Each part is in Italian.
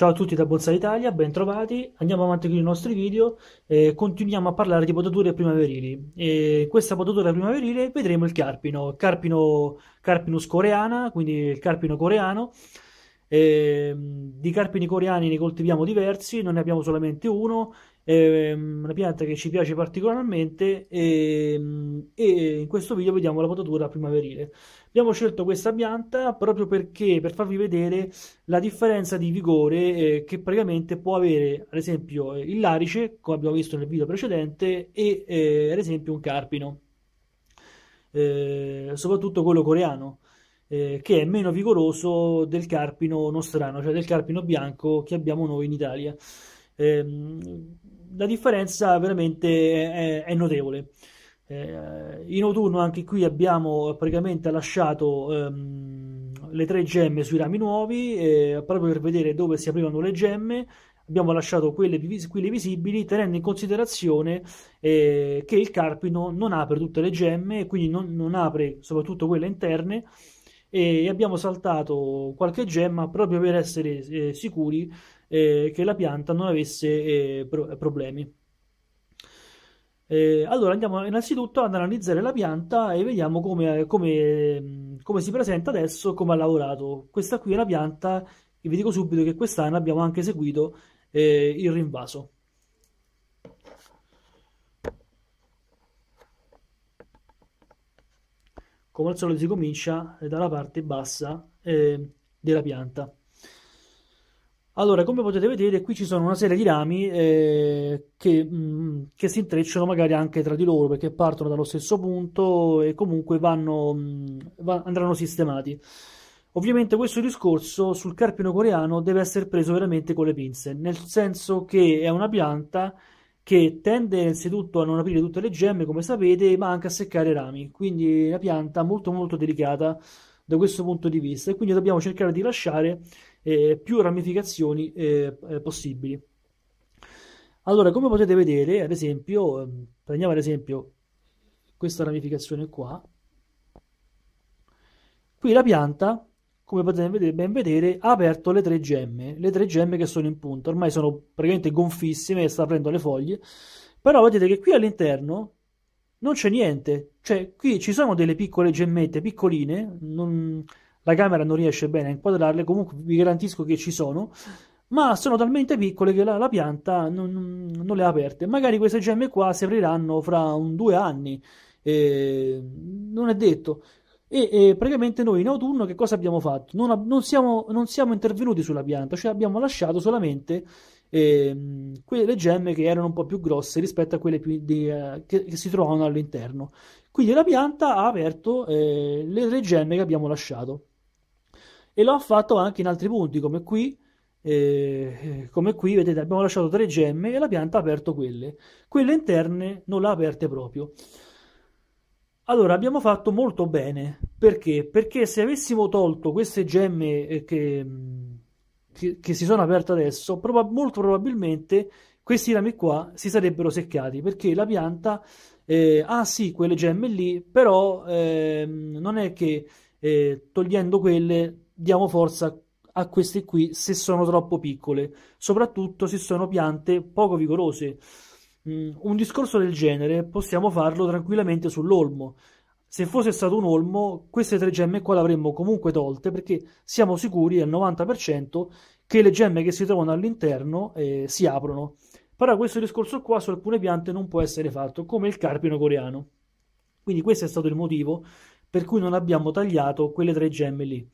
Ciao a tutti da Bonsai Italia, ben trovati. Andiamo avanti con i nostri video e continuiamo a parlare di potature primaverili. E questa potatura primaverile vedremo il carpino, carpino Carpinus coreana, quindi il carpino coreano. E, ehm, di carpini coreani ne coltiviamo diversi, non ne abbiamo solamente uno, è ehm, una pianta che ci piace particolarmente e, ehm, e in questo video vediamo la potatura primaverile. Abbiamo scelto questa pianta proprio perché per farvi vedere la differenza di vigore eh, che praticamente può avere ad esempio il eh, larice, come abbiamo visto nel video precedente, e eh, ad esempio un carpino, eh, soprattutto quello coreano eh, che è meno vigoroso del carpino nostrano, cioè del carpino bianco che abbiamo noi in Italia. Eh, la differenza veramente è, è notevole. Eh, in autunno anche qui abbiamo praticamente lasciato ehm, le tre gemme sui rami nuovi, eh, proprio per vedere dove si aprivano le gemme, abbiamo lasciato quelle, quelle visibili tenendo in considerazione eh, che il carpino non apre tutte le gemme, quindi non, non apre soprattutto quelle interne e abbiamo saltato qualche gemma proprio per essere eh, sicuri eh, che la pianta non avesse eh, pro- problemi. Eh, allora andiamo innanzitutto ad analizzare la pianta e vediamo come, come, come, si presenta adesso, come ha lavorato. Questa qui è la pianta, e vi dico subito che quest'anno abbiamo anche seguito eh, il rinvaso. Come al solito si comincia dalla parte bassa eh, della pianta. Allora, come potete vedere, qui ci sono una serie di rami eh, che, mh, mm, che, si intrecciano magari anche tra di loro perché partono dallo stesso punto e comunque vanno, mh, mm, va, andranno sistemati. Ovviamente questo discorso sul carpino coreano deve essere preso veramente con le pinze, nel senso che è una pianta che tende innanzitutto a non aprire tutte le gemme, come sapete, ma anche a seccare i rami, quindi è una pianta molto molto delicata da questo punto di vista e quindi dobbiamo cercare di lasciare eh, più ramificazioni eh, eh, possibili. Allora, come potete vedere, ad esempio, ehm, prendiamo ad esempio questa ramificazione qua. Qui la pianta, come potete ben vedere, ha aperto le tre gemme, le tre gemme che sono in punta. Ormai sono praticamente gonfissime, sta aprendo le foglie. Però vedete che qui all'interno non c'è niente. Cioè, qui ci sono delle piccole gemmette, piccoline, non la camera non riesce bene a inquadrarle, comunque vi garantisco che ci sono, ma sono talmente piccole che la, la pianta non, non, le ha aperte. Magari queste gemme qua si apriranno fra un, due anni, eh, non è detto. E, e, praticamente noi in autunno che cosa abbiamo fatto? Non, non, siamo, non siamo, intervenuti sulla pianta, cioè abbiamo lasciato solamente eh, quelle gemme che erano un po' più grosse rispetto a quelle di, eh, che, che, si trovavano all'interno. Quindi la pianta ha aperto eh, le, le gemme che abbiamo lasciato e lo ha fatto anche in altri punti come qui eh, eh, come qui vedete abbiamo lasciato tre gemme e la pianta ha aperto quelle quelle interne non le ha aperte proprio allora abbiamo fatto molto bene perché perché se avessimo tolto queste gemme eh, che, mm, che, che si sono aperte adesso prob- molto probabilmente questi rami qua si sarebbero seccati perché la pianta eh, ah sì quelle gemme lì però eh, non è che eh, togliendo quelle diamo forza a queste qui se sono troppo piccole, soprattutto se sono piante poco vigorose. Mm, un discorso del genere possiamo farlo tranquillamente sull'olmo. Se fosse stato un olmo, queste tre gemme qua le avremmo comunque tolte perché siamo sicuri al 90% che le gemme che si trovano all'interno eh, si aprono. Però questo discorso qua su alcune piante non può essere fatto, come il carpino coreano. Quindi questo è stato il motivo per cui non abbiamo tagliato quelle tre gemme lì.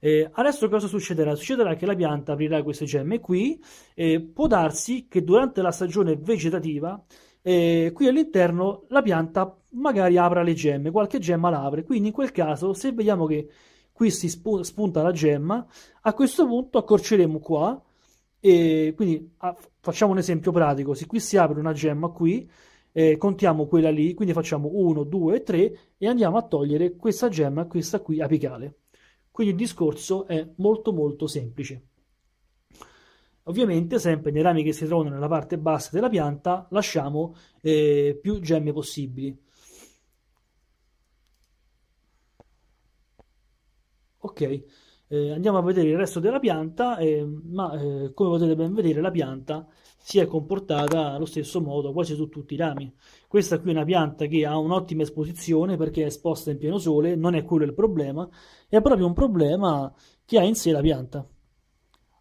Eh, adesso cosa succederà? Succederà che la pianta aprirà queste gemme qui e può darsi che durante la stagione vegetativa eh, qui all'interno la pianta magari apra le gemme, qualche gemma l'apre. quindi in quel caso se vediamo che qui si spu- spunta la gemma, a questo punto accorceremo qua e quindi a- facciamo un esempio pratico, se qui si apre una gemma qui eh, contiamo quella lì, quindi facciamo 1, 2, 3 e andiamo a togliere questa gemma, questa qui apicale. Quindi il discorso è molto molto semplice. Ovviamente sempre nei rami che si trovano nella parte bassa della pianta lasciamo eh, più gemme possibili. Ok. Eh, andiamo a vedere il resto della pianta, eh, ma eh, come potete ben vedere la pianta si è comportata allo stesso modo quasi su tutti i rami. Questa qui è una pianta che ha un'ottima esposizione perché è esposta in pieno sole, non è quello il problema, è proprio un problema che ha in sé la pianta.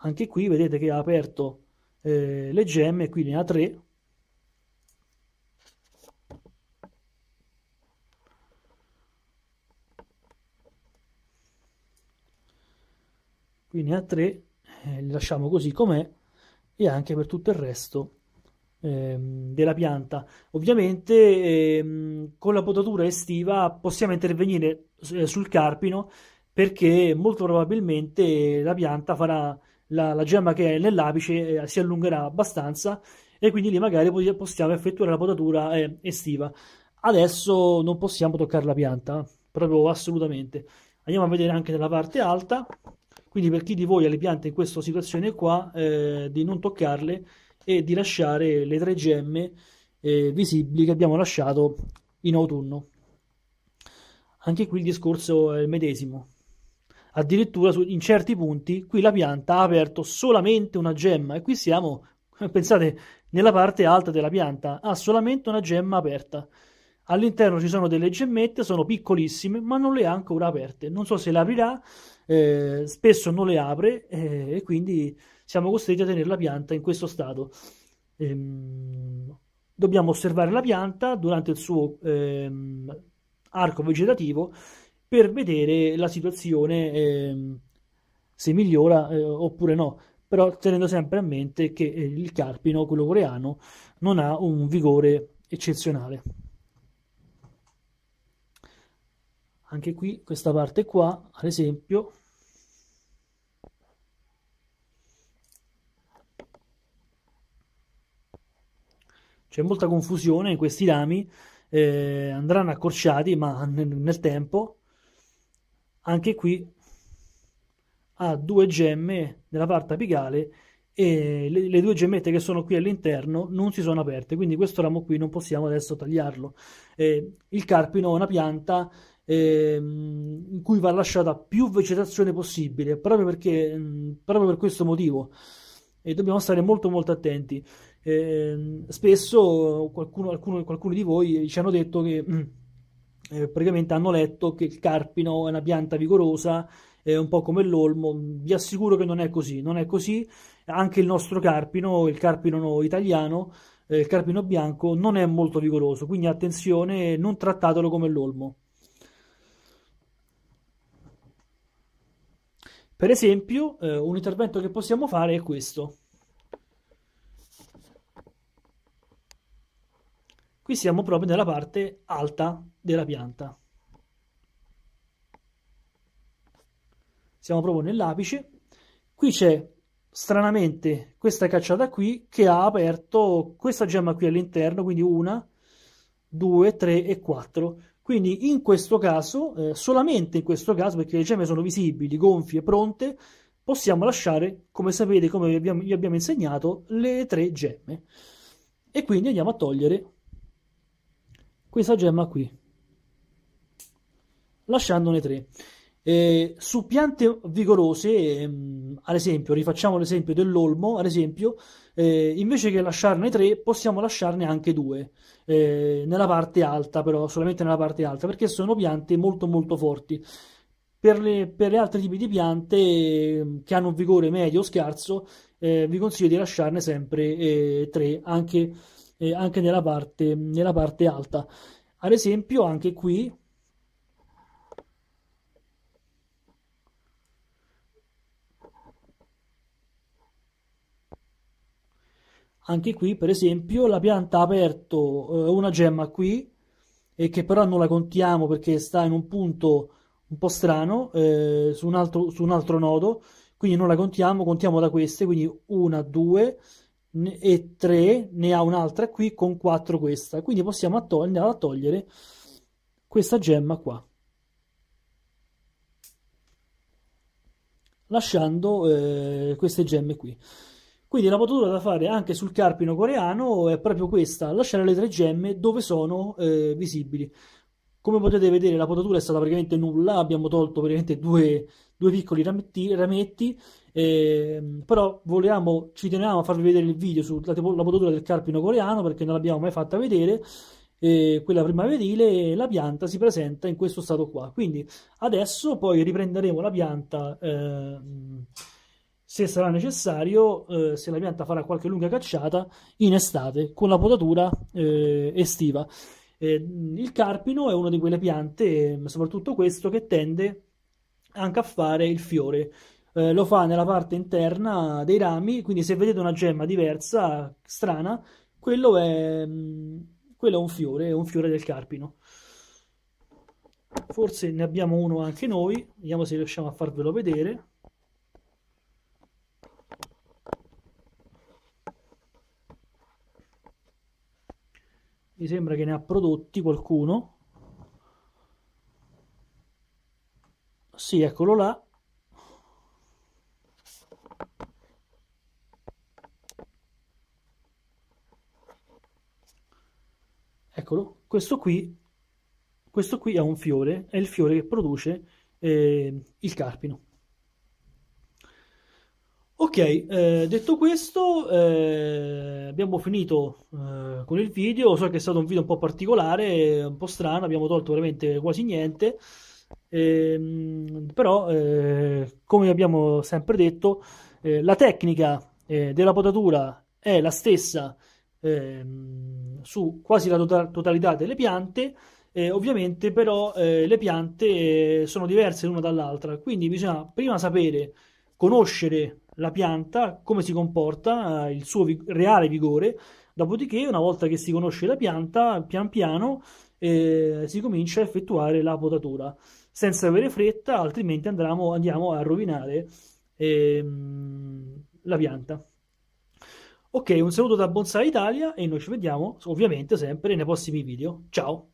Anche qui vedete che ha aperto eh, le gemme, qui ne ha tre, quindi a 3 eh, li lasciamo così com'è e anche per tutto il resto ehm, della pianta. Ovviamente ehm, con la potatura estiva possiamo intervenire eh, sul carpino perché molto probabilmente la pianta farà la, la gemma che è nell'apice eh, si allungherà abbastanza e quindi lì magari possiamo effettuare la potatura eh, estiva. Adesso non possiamo toccare la pianta, eh, proprio assolutamente. Andiamo a vedere anche nella parte alta quindi per chi di voi ha le piante in questa situazione qua, eh, di non toccarle e di lasciare le tre gemme eh, visibili che abbiamo lasciato in autunno. Anche qui il discorso è il medesimo. Addirittura su, in certi punti qui la pianta ha aperto solamente una gemma e qui siamo, pensate, nella parte alta della pianta, ha solamente una gemma aperta. All'interno ci sono delle gemmette, sono piccolissime, ma non le ha ancora aperte. Non so se le aprirà, eh, spesso non le apre eh, e quindi siamo costretti a tenere la pianta in questo stato. Ehm, dobbiamo osservare la pianta durante il suo ehm, arco vegetativo per vedere la situazione ehm, se migliora eh, oppure no però tenendo sempre a mente che eh, il carpino, quello coreano, non ha un vigore eccezionale. anche qui questa parte qua ad esempio c'è molta confusione in questi rami eh, andranno accorciati ma nel, nel tempo anche qui ha due gemme nella parte apicale e le, le, due gemmette che sono qui all'interno non si sono aperte quindi questo ramo qui non possiamo adesso tagliarlo eh, il carpino è una pianta ehm, in cui va lasciata più vegetazione possibile, proprio, perché, mm, proprio per questo motivo. E dobbiamo stare molto molto attenti. Eh, spesso qualcuno, alcuno, qualcuno, di voi ci hanno detto che mm, eh, praticamente hanno letto che il carpino è una pianta vigorosa, è un po' come l'olmo. Vi assicuro che non è così, non è così. Anche il nostro carpino, il carpino italiano, eh, il carpino bianco, non è molto vigoroso, quindi attenzione, non trattatelo come l'olmo. Per esempio, eh, un intervento che possiamo fare è questo. Qui siamo proprio nella parte alta della pianta. Siamo proprio nell'apice. Qui c'è stranamente questa cacciata qui che ha aperto questa gemma qui all'interno, quindi una, due, tre e quattro. Quindi in questo caso, eh, solamente in questo caso, perché le gemme sono visibili, gonfie, pronte, possiamo lasciare, come sapete, come vi abbiamo, vi abbiamo insegnato, le tre gemme. E quindi andiamo a togliere questa gemma qui, lasciandone tre. Eh, su piante vigorose, ehm, ad esempio, rifacciamo l'esempio dell'olmo, ad esempio, eh, invece che lasciarne tre, possiamo lasciarne anche due, eh, nella parte alta però, solamente nella parte alta, perché sono piante molto molto forti. Per le, per le altri tipi di piante eh, che hanno un vigore medio o scarso, eh, vi consiglio di lasciarne sempre eh, tre, anche, eh, anche nella, parte, nella parte alta. Ad esempio, anche qui anche qui per esempio la pianta ha aperto eh, una gemma qui e che però non la contiamo perché sta in un punto un po' strano eh, su, un altro, su un altro nodo quindi non la contiamo, contiamo da queste quindi una, due e tre, ne ha un'altra qui con quattro questa quindi possiamo andare a togliere questa gemma qua lasciando eh, queste gemme qui quindi la potatura da fare anche sul carpino coreano è proprio questa, lasciare le tre gemme dove sono eh, visibili. Come potete vedere la potatura è stata praticamente nulla, abbiamo tolto praticamente due, due piccoli rametti, rametti eh, però volevamo, ci teniamo a farvi vedere il video sulla potatura del carpino coreano perché non l'abbiamo mai fatta vedere, eh, quella primaverile e la pianta si presenta in questo stato qua. Quindi adesso poi riprenderemo la pianta ehm, se sarà necessario, eh, se la pianta farà qualche lunga cacciata in estate con la potatura eh, estiva. Eh, il carpino è una di quelle piante, mm, soprattutto questo, che tende anche a fare il fiore. Eh, lo fa nella parte interna dei rami, quindi se vedete una gemma diversa, strana, quello è, mm, quello è un fiore, è un fiore del carpino. Forse ne abbiamo uno anche noi, vediamo se riusciamo a farvelo vedere. mi sembra che ne ha prodotti qualcuno sì eccolo là eccolo questo qui questo qui è un fiore è il fiore che produce eh, il carpino Ok, eh, detto questo, eh, abbiamo finito eh, con il video. So che è stato un video un po' particolare, un po' strano, abbiamo tolto veramente quasi niente. Ehm, però, eh, come abbiamo sempre detto, eh, la tecnica eh, della potatura è la stessa ehm, su quasi la to- tota-, totalità delle piante. Eh, ovviamente però eh, le piante eh, sono diverse l'una dall'altra, quindi bisogna prima sapere, conoscere la pianta, come si comporta, eh, il suo vig- reale vigore, dopodiché una volta che si conosce la pianta, pian piano eh, si comincia a effettuare la potatura, senza avere fretta, altrimenti andremo, andiamo a rovinare eh, la pianta. Ok, un saluto da Bonsai Italia e noi ci vediamo ovviamente sempre nei prossimi video. Ciao!